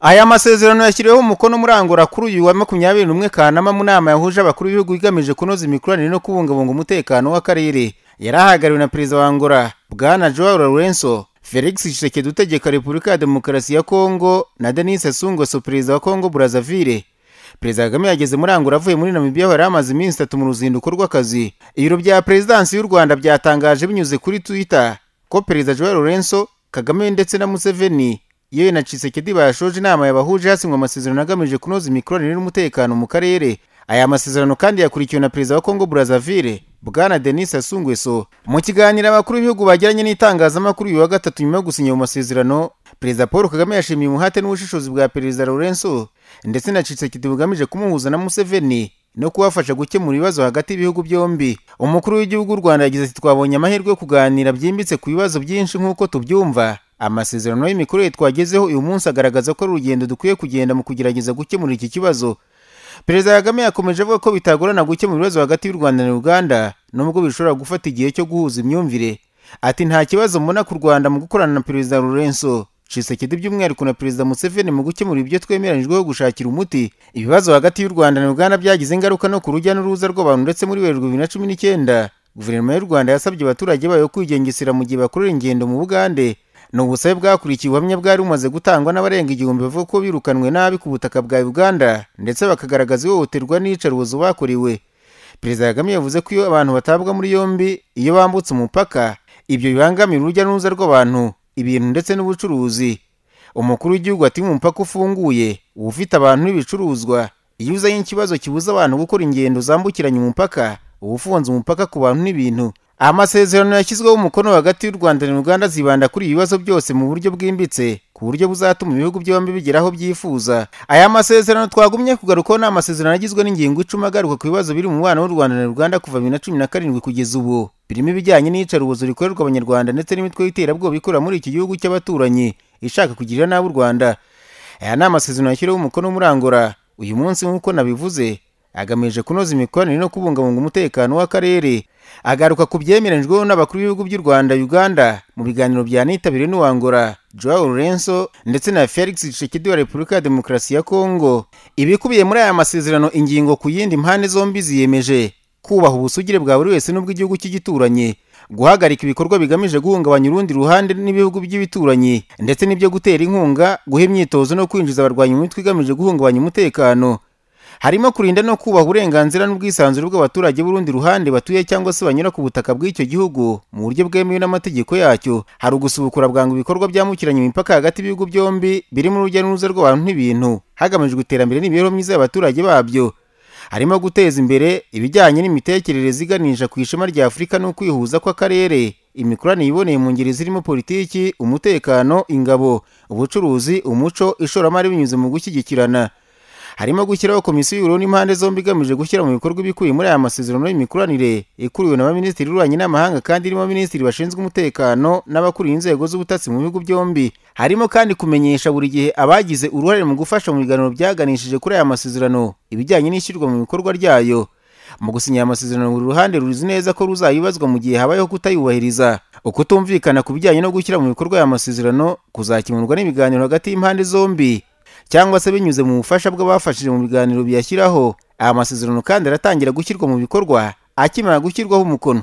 aya masezerano yashyiriweho umukono murangura kuri uyu wa makumyabiri n'umwe kanama mu nama yahuje abakuru b'ibihugu igamije kunoza imikoranire no kubungabunga umutekano w'akarere yari na perezida wa angola bwana joao lorenzo felix tshisekedi utegeka repubulika ya demokarasi ya kongo na Denise sassou perezida wa kongo brazzaville perezida kagame yageze muri angola avuye muri namibiya aho amaze iminsi itatu mu ruzinduko rw'akazi ibiro bya perezidansi y'u rwanda byatangaje binyuze kuri twitter ko perezida joao lorenzo kagame ndetse na museveni iyo na Tshisekedi bayashoje inama yabahuje hasinywa amasezerano agamije kunoza imikoranire n'umutekano mu karere aya masezerano kandi yakurikiwe na perezida wa Congo Brazzaville Bwana Denis Sassou mu kiganiro abakuru b'ibihugu bagiranye n'itangazamakuru uyu wa gatatu nyuma yo gusinya ayo masezerano perezida Paul Kagame yashimiye umuhate n'ubushishozi bwa perezida Lorenzo ndetse na Tshisekedi bugamije kumuhuza na Museveni no kubafasha gukemura ibibazo hagati y'ibihugu byombi umukuru w'igihugu u Rwanda yagize ati twabonye amahirwe yo kuganira byimbitse ku bibazo byinshi nk'uko tubyumva amasezerano y'imikorere twagezeho uyu munsi agaragaza ko ari urugendo dukwiye kugenda mu kugerageza gukemura iki kibazo perezida kagame yakomeje avuga ko bitagorana gukemura ibibazo hagati y'u rwanda na uganda nubwo bishobora gufata igihe cyo guhuza imyumvire ati nta kibazo mbona ku rwanda mu gukorana na perezida lorenzo Tshisekedi by'umwihariko na Perezida Museveni mu gukemura ibyo twemeranyijweho gushakira umuti ibibazo hagati y'u Rwanda na Uganda byagize ingaruka no ku rujya n'uruza rw'abantu ndetse muri werurwe bibiri na cumi n'icyenda guverinoma y'u Rwanda yasabye abaturage bayo kwigengesera mu gihe bakorera ingendo mu Bugande ni ubusabe bwakurikiye ubuhamya bwari bumaze gutangwa n'abarenga igihumbi bavuga ko birukanwe nabi ku butaka bwa uganda ndetse bakagaragaza ihohoterwa n'iyicarubozo bakoriwe perezida kagame yavuze ko iyo abantu batabwa muri yombi iyo bambutse umupaka ibyo bibangamira urujya n'uruza rw'abantu ibintu ndetse n'ubucuruzi umukuru w'igihugu ati umupaka ufunguye uba ufite abantu n'ibicuruzwa iyo uzanye ikibazo kibuza abantu gukora ingendo zambukiranya umupaka uba ufunze umupaka ku bantu n'ibintu amasezerano yashyizweho umukono hagati y'u rwanda Uganda zibanda kuri ibi bibazo byose mu buryo bwimbitse ku buryo buzatuma ibihugu byombi bigera aho byifuza aya masezerano twagumye kugarukaho ni amasezerano agizwe n'ingingo icumi agaruka ku bibazo biri mu mubano w'u rwanda na uganda kuva bibiri na cumi na karindwi kugeza ubu birimo ibijyanye n'iyicarubozo rikorerwa abanyarwanda ndetse n'imitwe y'iterabwoba ikorera muri iki gihugu cy'abaturanyi ishaka kugirira nabi u rwanda aya ni amasezerano yashyiriweho umukono muri uyu munsi nk'uko nabivuze agamije kunoza imikoranire no kubungabunga umutekano w'akarere agaruka ku byemeranyijweho n'abakuru b'ibihugu by'u rwanda uganda mu biganiro byanitabiriwe n'uwangora joao lorenzo ndetse na felix tshisekedi wa repubulika ya demokarasi ya kongo ibikubiye muri aya masezerano ingingo ku yindi mpande zombi ziyemeje kubaha ubusugire bwa buri wese n'ubw'igihugu cy'igituranyi guhagarika ibikorwa bigamije guhungabanya urundi ruhande n'ibihugu by'ibituranyi ndetse n'ibyo gutera inkunga guha imyitozo no kwinjiza abarwanya mu mitwe igamije guhungabanya umutekano harimo kurinda no kubaha uburenganzira n'ubwisanzure bw'abaturage b'urundi ruhande batuye cyangwa se banyura ku butaka bw'icyo gihugu mu buryo bwemewe n'amategeko yacyo hari ugusubukura bwangu ibikorwa byambukiranya imipaka hagati y'ibihugu byombi birimo urujya n'uruza rw'abantu n'ibintu hagamijwe iterambere n'imibereho myiza y'abaturage babyo harimo guteza imbere ibijyanye n'imitekerereze iganisha ku ishema rya afurika kwihuza kw'akarere imikoranire iboneye mu ngeri zirimo politiki umutekano ingabo ubucuruzi umuco ishoramari binyuze mu gushyigikirana harimo gushyiraho komisiyo y'ubururu n'impande zombi igamije gushyira mu bikorwa ibikubiye muri aya masezerano y'imikoranire ikuriwe na baminisitiri y'ububanyi n'amahanga kandi irimo Minisitiri bashinzwe umutekano n'abakuriye inzego z'ubutasi mu bihugu byombi harimo kandi kumenyesha buri gihe abagize uruhare mu gufasha mu biganiro byaganishije kuri aya masezerano ibijyanye n'ishyirwa mu bikorwa ryayo mu gusinya amasezerano masezerano buri ruhande ruzi neza ko ruzayibazwa mu gihe habayeho kutayubahiriza ukutumvikana ku bijyanye no gushyira mu bikorwa aya masezerano kuzakemurwa n'ibiganiro hagati y'impande zombi cyangwa se binyuze mu bufasha bw'abafashije mu biganiro biyashyiraho aya masezerano kandi aratangira gushyirwa mu bikorwa akimara gushyirwaho umukono